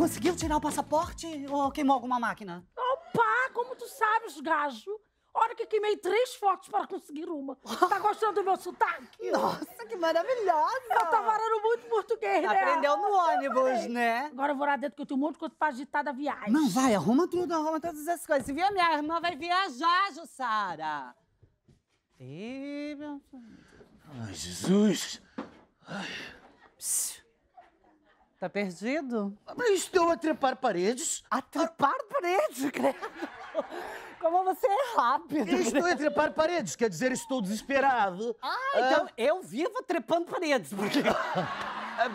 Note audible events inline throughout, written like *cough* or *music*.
Conseguiu tirar o passaporte ou queimou alguma máquina? Opa, como tu sabes, gajo? Olha que queimei três fotos para conseguir uma. Tá *laughs* gostando do meu sotaque? Nossa, que maravilhosa! Eu tô falando muito português, né? Aprendeu no ônibus, né? Agora eu vou lá dentro que eu tenho um monte de coisa pra agitar da viagem. Não, vai, arruma tudo, arruma todas essas coisas. Se vier, minha irmã vai viajar, Jussara. Ih, meu Ai, Jesus. Ai. Psst. Tá perdido? Ah, mas estou a trepar paredes. A trepar a... paredes, credo. Como você é rápido. Eu estou a trepar paredes, quer dizer, estou desesperado. Ah, então ah. então eu vivo trepando paredes, porque... Ah,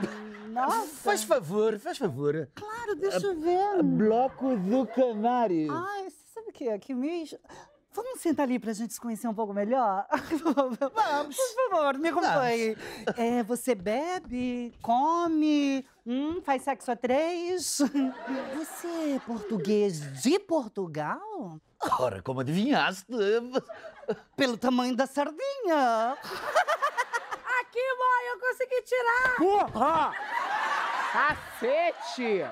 Nossa. Faz favor, faz favor. Claro, deixa ah, eu ver. Bloco do Canário. Ai, você sabe o que? É? Que me... Vamos sentar ali para a gente se conhecer um pouco melhor? *laughs* Vamos. Por favor, me acompanhe. É, você bebe, come, hum, faz sexo a três. *laughs* Você é português de Portugal? Ora, como adivinhaste? Pelo tamanho da sardinha. *laughs* Aqui, mãe, eu consegui tirar. Porra! Cacete!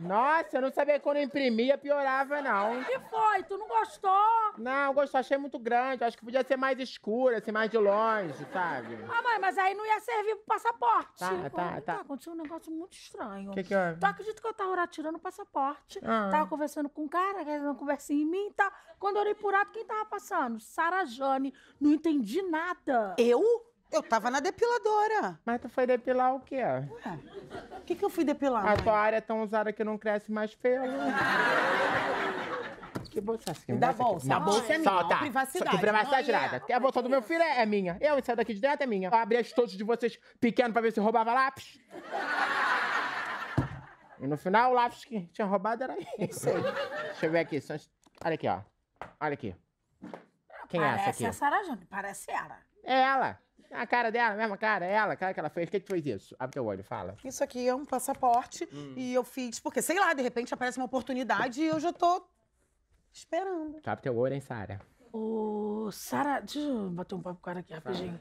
Nossa, eu não sabia que quando imprimia piorava, não. O que foi? Tu não gostou? Não, gostou, achei muito grande. Acho que podia ser mais escura, assim, mais de longe, sabe? Ah, mãe, mas aí não ia servir pro passaporte. Tá, Pô, tá, tá. Aconteceu um negócio muito estranho. O que que houve? Tu acredita que eu tava tirando o passaporte? Ah. Tava conversando com um cara, querendo conversar em mim e tá? tal. Quando eu olhei pro lado, quem tava passando? Sara Jane. Não entendi nada. Eu? Eu tava na depiladora. Mas tu foi depilar o quê? Ué, o que, que eu fui depilar? A mãe? tua área é tão usada que não cresce mais pelo. *laughs* que bolsa assim? Da é bolsa. Da bolsa é minha. Solta. Tá. Privacidade. Que privacidade nada. É. A bolsa do meu filho é, é minha. Eu isso daqui de dentro é minha. Eu abri as todas de vocês pequeno pra ver se roubava lápis. E no final, o lápis que tinha roubado era *laughs* esse. Deixa eu ver aqui. Olha aqui, ó. Olha aqui. Quem parece é essa aqui? Parece a Sarah Jane. Parece ela. É ela. A cara dela, a mesma cara, ela, a cara que ela fez. O que, que fez isso? Abre teu olho, fala. Isso aqui é um passaporte hum. e eu fiz, porque sei lá, de repente aparece uma oportunidade e eu já tô esperando. Tá, abre teu olho, hein, Sara? Ô, Sara, deixa eu bater um papo com o cara aqui rapidinho.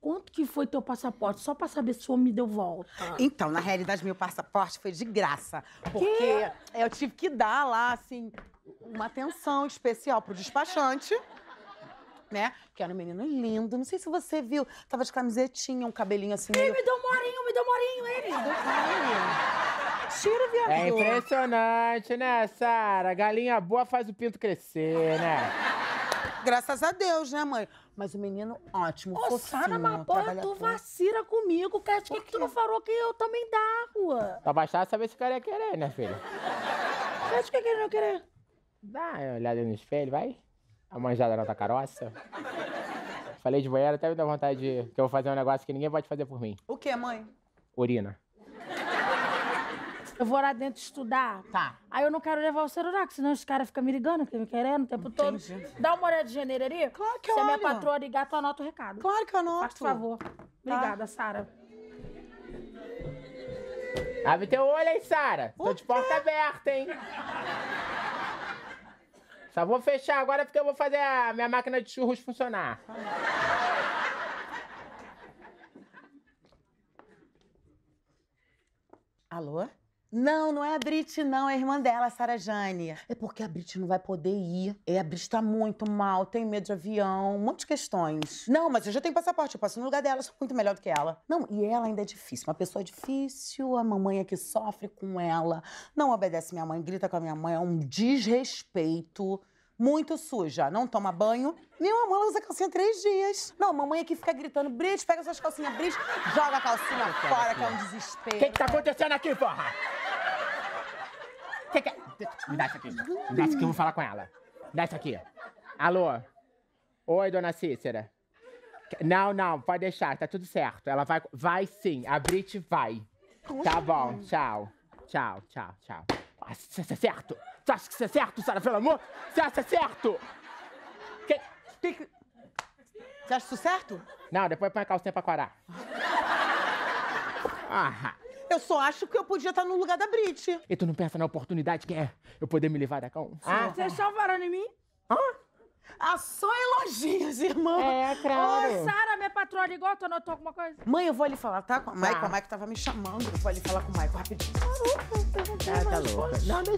Quanto que foi teu passaporte? Só pra saber se o homem me deu volta. Então, na realidade, meu passaporte foi de graça. Porque que? eu tive que dar lá, assim, uma atenção especial pro despachante né? Que era um menino lindo. Não sei se você viu. Tava de camisetinha, um cabelinho assim. Meio... Ele me deu um morinho, me deu um morinho, ele! Me Tira, viado. É impressionante, né, Sara? Galinha boa faz o pinto crescer, né? Graças a Deus, né, mãe? Mas o menino, ótimo, Ô, Sara, mas pô, tu vacila comigo, cara. Por que, que tu não falou que eu também rua? Pra baixar, saber se o cara ia querer, né, filha? o que ele não querer. Dá uma olhada no espelho, vai a manjada na tua caroça. Falei de banheiro, até me dá vontade de, que eu vou fazer um negócio que ninguém pode fazer por mim. O que, mãe? Urina. Eu vou lá dentro estudar. Tá. Aí eu não quero levar o celular, porque senão os caras ficam me ligando, me querendo o tempo Entendi. todo. Dá uma olhada de ali. Claro que eu Se Se a minha patroa ligar, tu anota o recado. Claro que eu anoto. Faz favor. Tá. Obrigada, tá. Sara. Abre teu olho, hein, Sara? Tô de porta aberta, hein? Só vou fechar agora porque eu vou fazer a minha máquina de churros funcionar. Alô? Não, não é a Brit, não, é a irmã dela, a Sara Jane. É porque a Brit não vai poder ir. É, a Brit tá muito mal, tem medo de avião, um monte de questões. Não, mas eu já tenho passaporte, eu posso ir no lugar dela, sou muito melhor do que ela. Não, e ela ainda é difícil, uma pessoa difícil, a mamãe é que sofre com ela, não obedece minha mãe, grita com a minha mãe, é um desrespeito muito suja, não toma banho. Minha mamãe usa calcinha três dias. Não, mamãe aqui é fica gritando, Brit, pega suas calcinhas, Brit, joga a calcinha fora, que é um desespero. O que, que tá acontecendo aqui, porra? Que que... Me dá isso aqui. Me dá isso aqui, eu vou falar com ela. Me dá isso aqui. Alô? Oi, dona Cícera. Não, não, pode deixar, tá tudo certo. Ela vai. Vai sim, a Brit vai. Tá bom, tchau. Tchau, tchau, tchau. Nossa, isso é certo! Você acha que isso é certo, Sara, pelo amor? Você acha é certo? Que, que, Você acha isso certo? Não, depois põe a calcinha pra quarar. Ah. Eu só acho que eu podia estar no lugar da Brit. E tu não pensa na oportunidade que é eu poder me levar da Cal? Ah, ah, vocês salvaram em mim? Hã? Ah, só elogios, irmã. É, claro. Ô, Sara, minha patroa, igual, tu anotou alguma coisa? Mãe, eu vou ali falar, tá? Com a Maico, tá. a Maico tava me chamando. Eu vou ali falar com o Maico rapidinho. Maruca, tá eu ah, tá louca. Não,